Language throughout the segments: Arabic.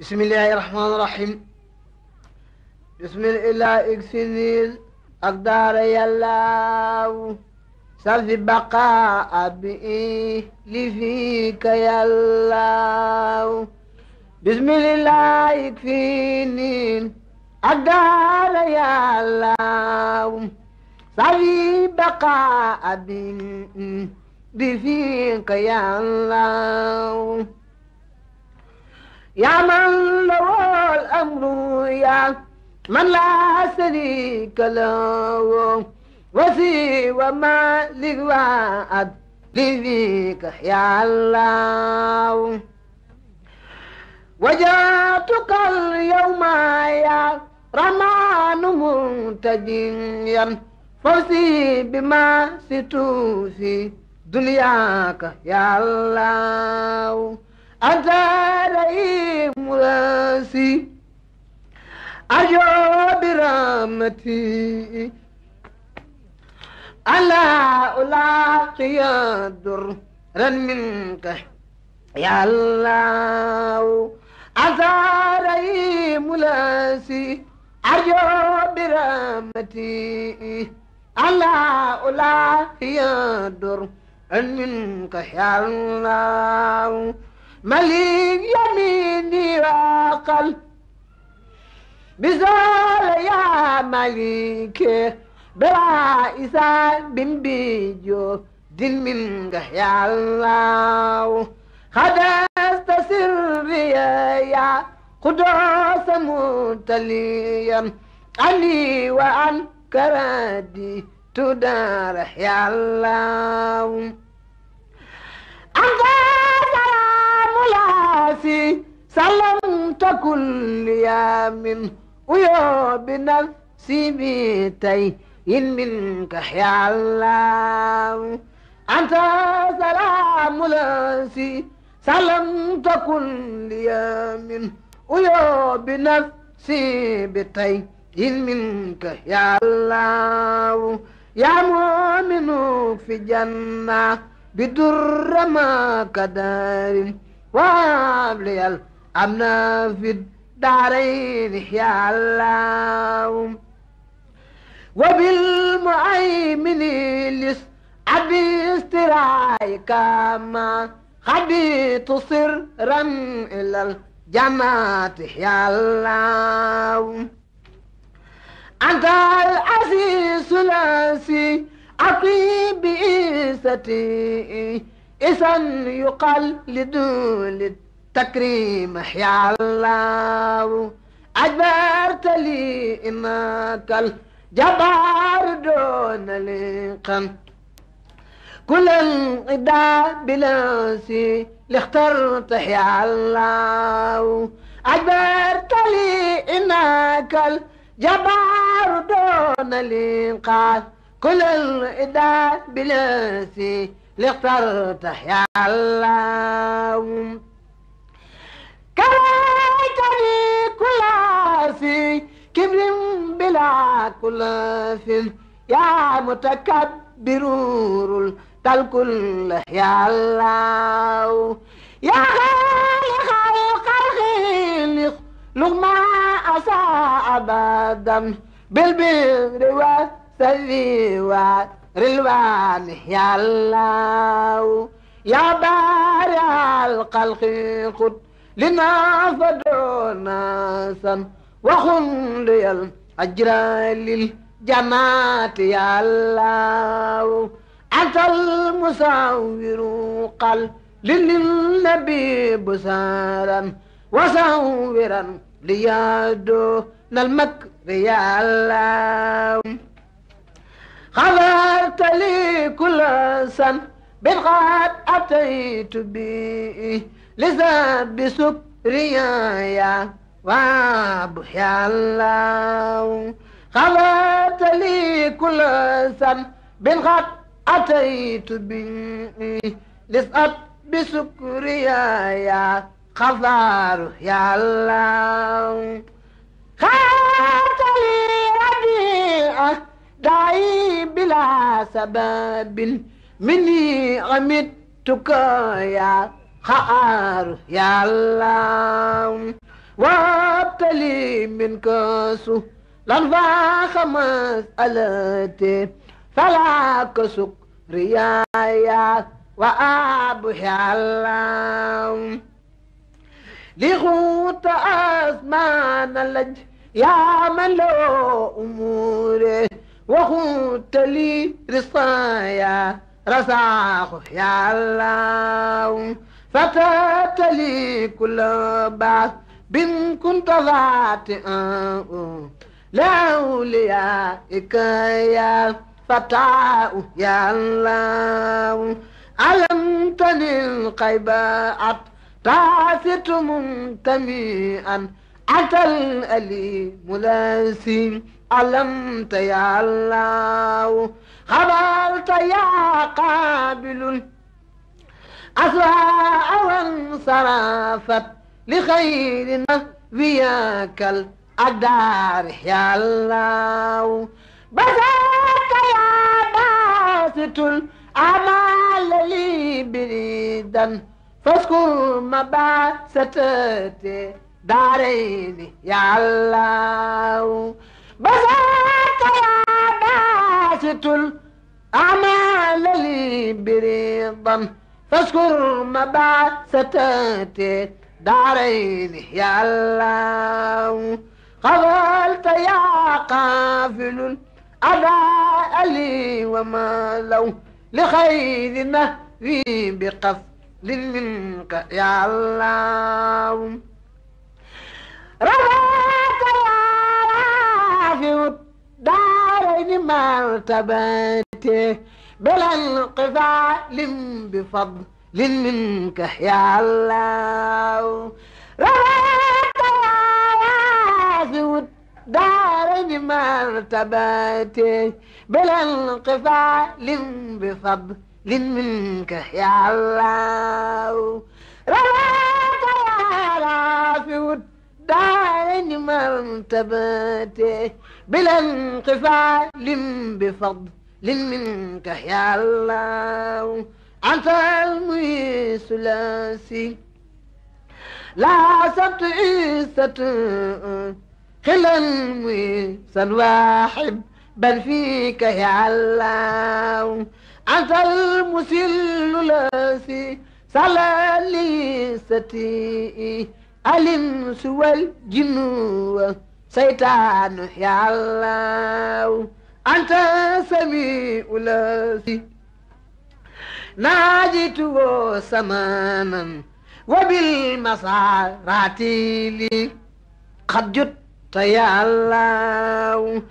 بسم الله الرحمن الرحيم بسم الله اكسنيل أقدار يلا سلف بقاء لي فيك يلا بسم الله اكسنيل أقدار يلا سلف بقاء لي فيك يلا يا من لو الأمر يا من لا شريك له وسوى مالك لذيك يا الله وجاتك اليوم يا رمان منتجيا فوزي بما ستوفي دنياك يا الله أنت رئيم راسي أجو ألا ألاقي درا منك يا الله أنت رئيم أجو برامتي ألا ألاقي درا منك يا الله مليك يميني وقل بزال يا مليك بلا إسان بن بيجو دل منك يا الله خدست سري يا قدوس متليا عني وعن كرادي تدار يا الله نفسي سلمت كل يوم ويا بنفسي بيتي إن منك يا الله أنت سلام لاسي سلمت كل يوم ويا بنفسي بيتي إن منك يا الله يا مؤمن في جنة بدر ما كدار وهب لي الأمن في الدارين يا الله وبالمؤمن لس أبي استرايك ما خبيت سرا إلى الجماعة يا الله أنت العزيز الأسي أقي بإيستي إذا يقلد للتكريم يا الله أجبرت لي إماك الجبار دون لقم كل الإداء بلاسي لاخترت يا الله أجبرت لي إنك الجبار دون لقم كل الإداء بلاسي لاخترته يا الله كل كلاسي كبر بلا كل كلاف يا متكبر تلك يا الله يا خالق الخلق لغما أساء أبدا بالبر والسلوات رلوان يا الله يا بارع القلق قد لنا فدعونا سن وخند يا الأجر للجماعة يا الله أنت المصور قل للنبي بسارا وصورا ليادو نلمك يا الله خبرت لي كل سن بالغد أتيت بي لزاد بسكريايا وابح يا الله خبرت لي كل سن بالغد أتيت بي لزاد يا خضار يا الله خبرت لي ربيعك دعي بلا سبب مني غمدتك يا خار يا الله وابتلي منك لنفع خمس ألاتي فلا كسك ريايا يا الله لغوت أزمان اللج يا من له أموره وخنت لي رصايا رساخ يا الله فتات لي كل بعث بن كنت لا أولياء يا فتاة يا الله علمتني القيبات تعثت منتميئا أتى الأليم لاسم علمت يا الله خبرت يا قابل أسواء وانصرفت لخيرنا وياك الأدار يا الله بزاك يا باسط الأمال لي بريدا فاذكر مباستتي داريني يا الله رأيت الأعمال لي بريضا بعد مبعثتات دارين يا الله قبلت يا قافل أبا لي وما لو لخير نهوي بقف منك يا الله رضاك يا رافع الدار بين مرتباته بلا انقضاء بفضل منك يا الله رأيت يا في دارين مرتباتي بلا انقضاء بفضل منك يا الله رأيت يا في دعني مرتباتي بلا انقفال بفضل منك يا الله أنت علمي ثلاثي لا سبت عيسة خلا ميسا واحد بل فيك يا الله أنت المسل لاسي سلا لي ستي الإنس والجن والشيطان يا الله أنت سميع الذي ناجيت سمانا وبالمسارات لي قد جدت يا الله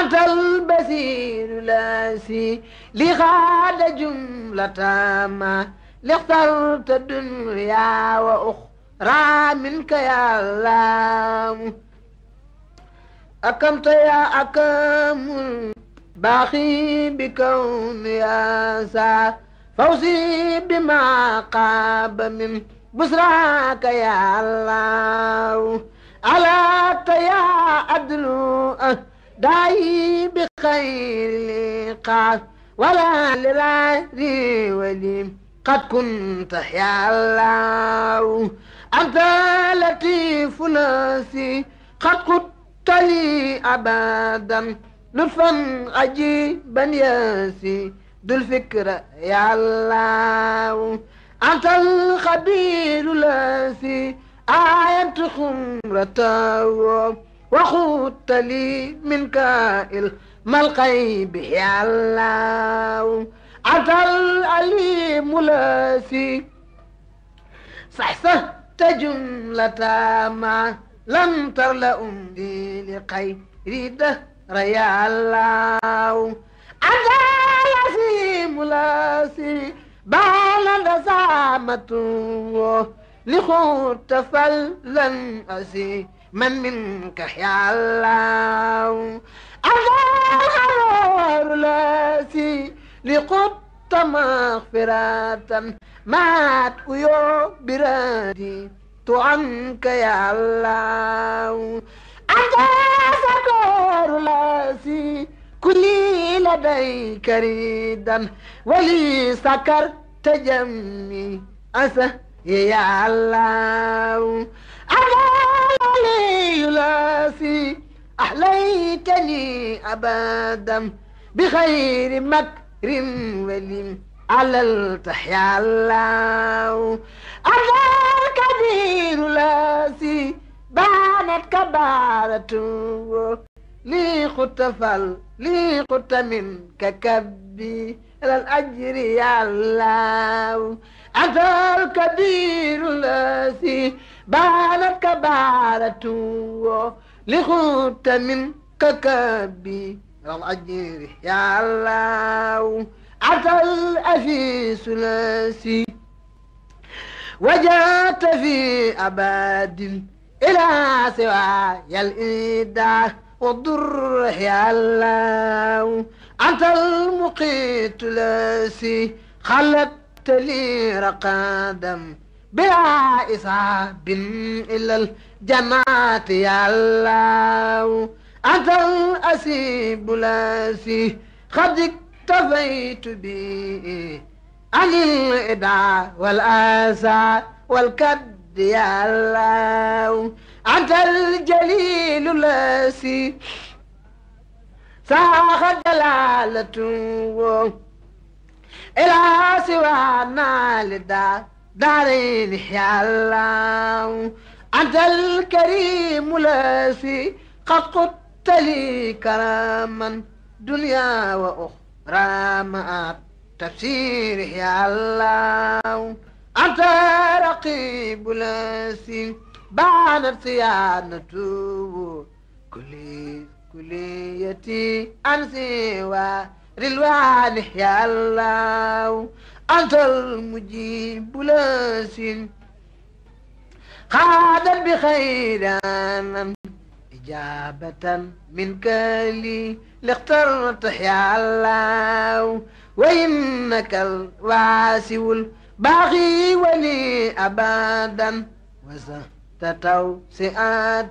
أنت البصير الذي لغاد جملة ما لاخترت الدنيا وأخرى را منك يا الله أكمت يا أكم باخي بكون يا سا فوزي بما قاب من بصراك يا الله على يا عدل داي بخير لقاء ولا للعري ولي قد كنت يا الله أنت لطيف ناسي قد كنت لي أبدا لطفا عجيبا ياسي ذو الفكرة يا الله أنت الخبير لاسي آية خمرة وخدت لي من كائل ما الغيب يا الله أنت الأليم لاسي صحصح تجملة ما لم تر لأمي بلقير دهر يا الله أنت لسيم بعل بال لخور لخوت فلن أسي من منك يا الله أنت الحرار لاسي لقد طلبت مغفرة مات عيوب برادي عنك يا الله أنت سكر لاسي كلي لديك ريدا ولي سكر تجمي أسا يا الله أنا لي لاسي أحليتني أبدا بخير مكتب كريم وليم على التحيا الله أرجو كبير لاسي بانت كبارة لي خطفل لي خط من ككبي على الأجر يا الله أنت كبير لاسي بانت كبارة لي خط من ككبي الأجير يا الله أتى الأفي ثلاثي وجات في أباد إلى سواي الإيداع والضر يا الله أنت المقيت لاسي خلت لي رقادا بلا إصاب إلا الجماعة يا الله أنت الأسيب لاسي قد اكتفيت بي عن الإدعاء والآسى والكد يا الله أنت الجليل لاسي صاح جلالة إلى سوى لدار دارين يا الله أنت الكريم لاسي قد قد تلي كراما دنيا وأخرى مع تفسيره يا الله أنت رقيب لاسي بعد صيانته كلي كليتي أنسي ورلوانه يا الله أنت المجيب لاسي خادر بخيرا إجابة منك لي لاخترت يا الله وإنك الواسع الباغي ولي أبدا وزهت توسئة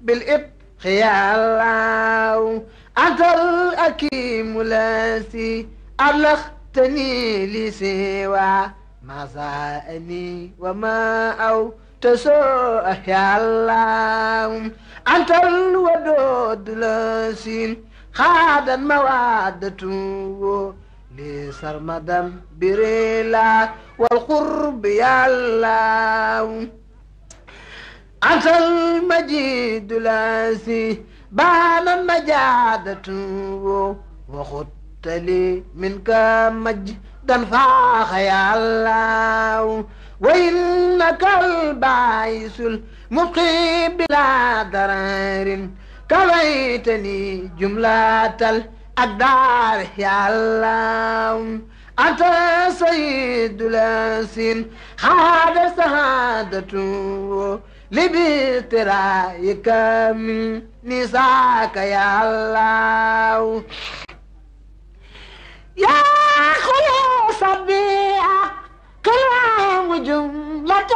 بالإب يا الله أنت الأكيم الذي أبلغتني لسوى ما زاني وما أو تسوء يا الله أنت الودود لسين خادا موادته مدام بريلا والقرب يا الله أنت المجيد لسي بان مجادته وخدت لي منك مجدا فاخ يا الله وإنك البعيس المقيم بلا ضرر كويتني جملة الأقدار يا الله أنت سيد الأنسين هذا لبيت رأيك من نساك يا الله يا خلص بيئة كلا وجملة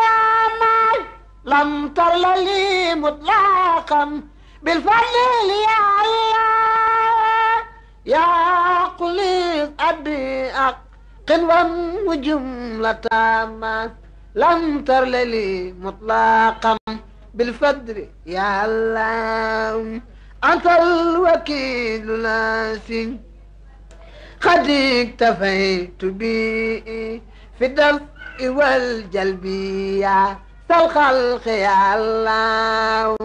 معي لم تر لي مطلقا بالفضل يا الله يا قليل أبي أق أقل وجملة معي لم تر لي مطلقا بالفضل يا الله أنت الوكيل لاسي قد اكتفيت بي في الدفء والجلبية سلخ الخيال الله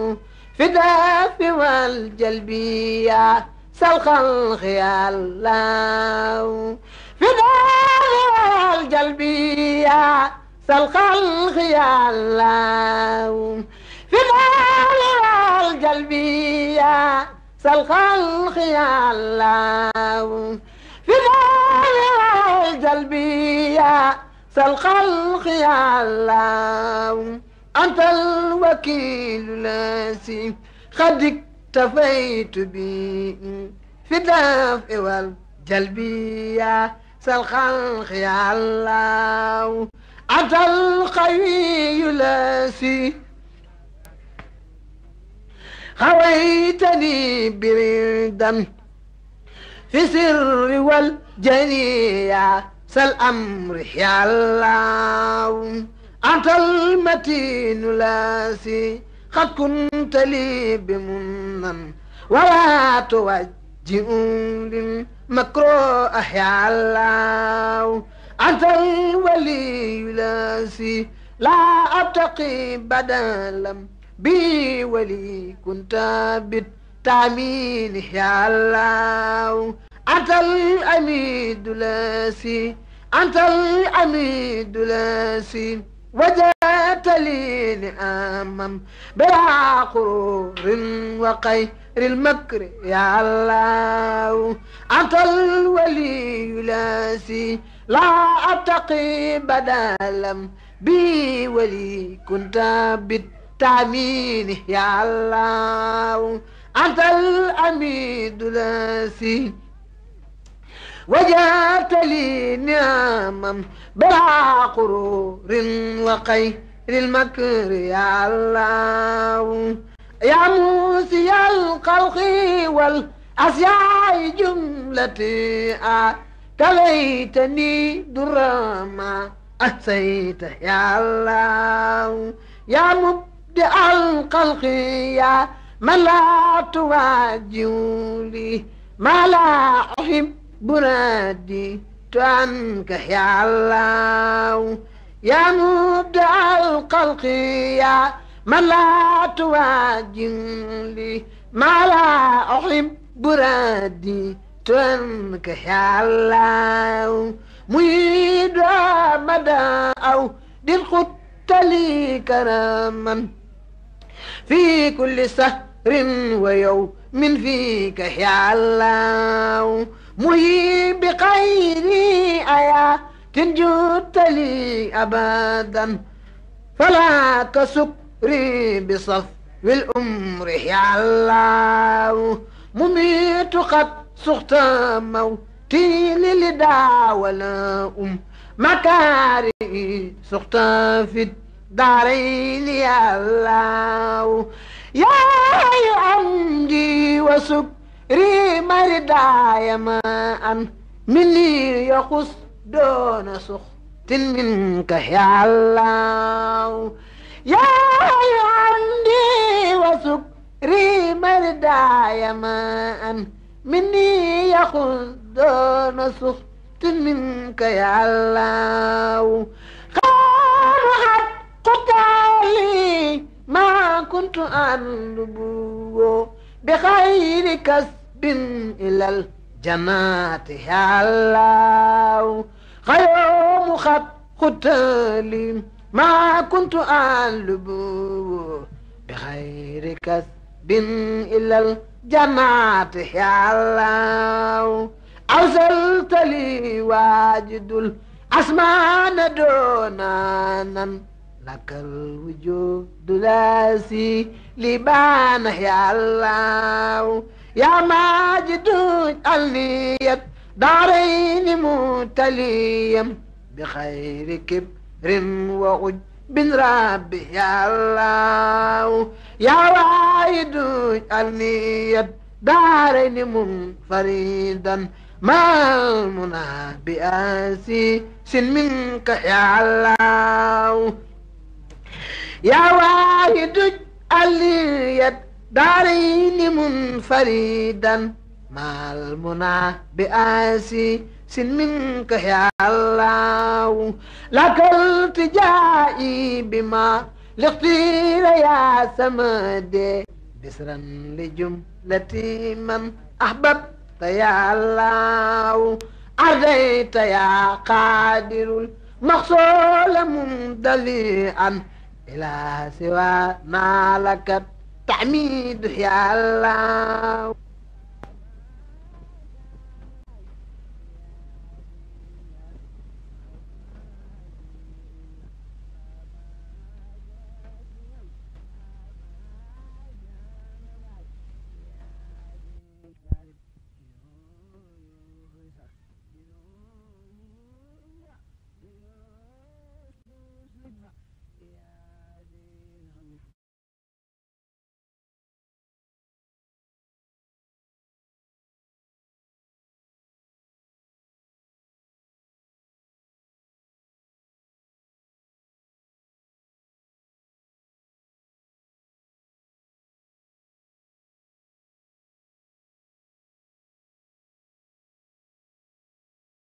في الدفء والجلبية سلخ الخيال الله في الدفء والجلبية سلخ الخيال الله في الدفء والجلبية سلخ الخيال الله في الدفء الجلبية سالخلق يا الله أنت الوكيل لاسي قد اكتفيت بي في الدفء والجلبية سالخلق يا الله أنت القوي لاسي خويتني بردم في سر والجلبية جنيا سل أمر يا الله أنت المتين لاسي قد كنت لي بمنن ولا توجئون مكروه يا الله أنت الولي لاسي لا أبتقي بدلا بي ولي كنت بالتأمين يا الله أنت الأميد لاسي أنت الأميد لاسي وجاءت لي لأمم بلا قرور وقير المكر يا الله أنت الولي لاسي لا أتقي بدلا بي ولي كنت بالتأمين يا الله أنت الأميد لاسي وجعلت لي نعما بلا قرور وقي المكر يا الله يا موسي القلق والأسياء جملتي تليتني درا ما أحسيت يا الله يا مبدع القلق يا من لا تواجه لي ما لا أحب بنادي تعنكح يا الله يا مبدع القلق يا من لا تواجن لي ما لا أحب برادي تنكح يا الله ميدا مدى أو دل لي كراما في كل سهر ويوم من فيك يا الله مهيب بخير أيا تنجوت لي أبدا فلا تسكري بصف والأمر يا الله مميت قد سخت موتي للدا ولا أم مكاري سخت في الدارين يا الله يا أمدي وسكري ريمردايما أن مني يقص دون سخط منك يا الله يا عندي وسكري مردايما أن مني يقص دون سخط منك يا الله قالوا قتالي ما كنت أنبو بخيرك إلى الجماعة يا غيوم خط قتالي ما كنت أعلب بغير كسب إلى الجماعة يا الله أوصلت لي واجد الأسمان دونانا لك الوجود لاسي لبانه يا الله يا ماجد علي دارين متليم بخير كبر وعج بن ربي يا الله يا وايد علي دارين منفردا ما المنى بأسي سن منك يا الله يا وايد النية دارين منفردا ما المنا بآسي سن منك يا الله لك التجائي بما لاختير يا سمد بسرا لجملتي من أحببت يا الله أرضيت يا قادر المخصول مندليا إلى سوى ما لكت تعميده يا الله